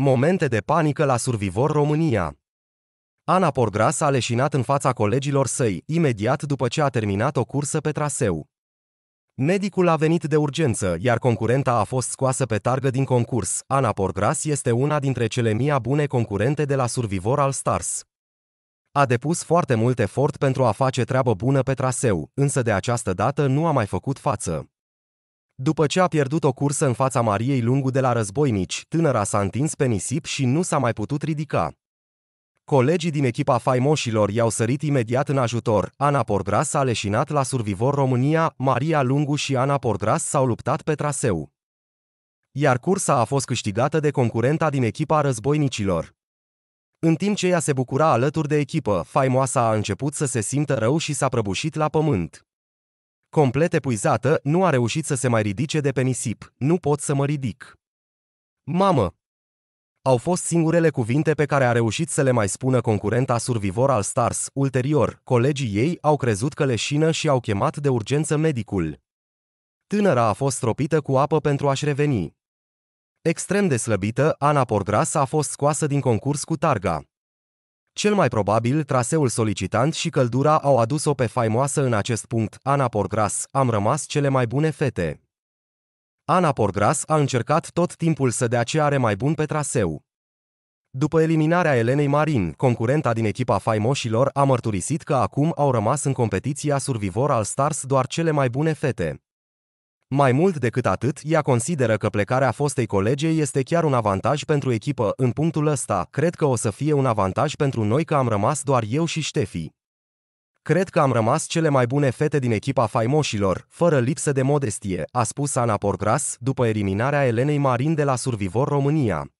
Momente de panică la Survivor România Ana Porgras a leșinat în fața colegilor săi, imediat după ce a terminat o cursă pe traseu. Medicul a venit de urgență, iar concurenta a fost scoasă pe targă din concurs. Ana Porgras este una dintre cele mia bune concurente de la Survivor al Stars. A depus foarte mult efort pentru a face treabă bună pe traseu, însă de această dată nu a mai făcut față. După ce a pierdut o cursă în fața Mariei Lungu de la războinici, tânăra s-a întins pe nisip și nu s-a mai putut ridica. Colegii din echipa faimoșilor i-au sărit imediat în ajutor. Ana Porgras a leșinat la Survivor România, Maria Lungu și Ana Porgras s-au luptat pe traseu. Iar cursa a fost câștigată de concurenta din echipa războinicilor. În timp ce ea se bucura alături de echipă, faimoasa a început să se simtă rău și s-a prăbușit la pământ. Complet epuizată, nu a reușit să se mai ridice de pe nisip. Nu pot să mă ridic. Mamă! Au fost singurele cuvinte pe care a reușit să le mai spună concurenta survivor al Stars. Ulterior, colegii ei au crezut că leșină și au chemat de urgență medicul. Tânăra a fost stropită cu apă pentru a-și reveni. Extrem de slăbită, Ana Porgras a fost scoasă din concurs cu targa. Cel mai probabil, traseul solicitant și căldura au adus-o pe faimoasă în acest punct, Ana Porgras, am rămas cele mai bune fete. Ana Porgras a încercat tot timpul să dea ce are mai bun pe traseu. După eliminarea Elenei Marin, concurenta din echipa faimoșilor a mărturisit că acum au rămas în competiția Survivor al Stars doar cele mai bune fete. Mai mult decât atât, ea consideră că plecarea fostei colege este chiar un avantaj pentru echipă. În punctul ăsta, cred că o să fie un avantaj pentru noi că am rămas doar eu și Ștefi. Cred că am rămas cele mai bune fete din echipa faimoșilor, fără lipsă de modestie, a spus Ana Porgras după eliminarea Elenei Marin de la Survivor România.